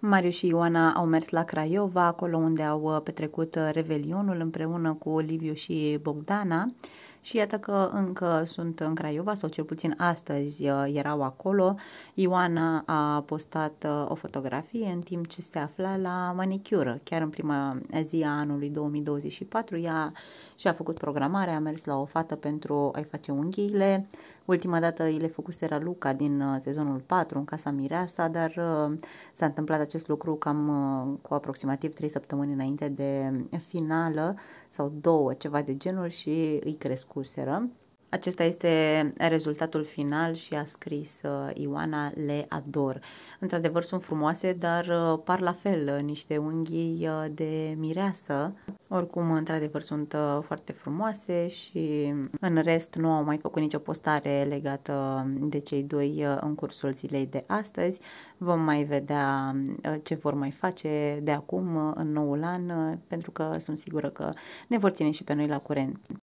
Marius și Ioana au mers la Craiova, acolo unde au uh, petrecut uh, Revelionul împreună cu Oliviu și Bogdana și iată că încă sunt în Craiova sau cel puțin astăzi uh, erau acolo. Ioana a postat uh, o fotografie în timp ce se afla la manicură. Chiar în prima zi a anului 2024 ea și-a făcut programarea, a mers la o fată pentru a-i face unghiile. Ultima dată îi le era Luca din uh, sezonul 4 în Casa Mireasa, dar s-a întâmplat acest lucru cam cu aproximativ 3 săptămâni înainte de finală sau două, ceva de genul și îi crescuseră. Acesta este rezultatul final și a scris uh, Ioana Le ador. Într-adevăr sunt frumoase, dar uh, par la fel uh, niște unghii de mireasă oricum, într-adevăr, sunt uh, foarte frumoase și în rest nu au mai făcut nicio postare legată de cei doi uh, în cursul zilei de astăzi. Vom mai vedea uh, ce vor mai face de acum în noul an, pentru că sunt sigură că ne vor ține și pe noi la curent.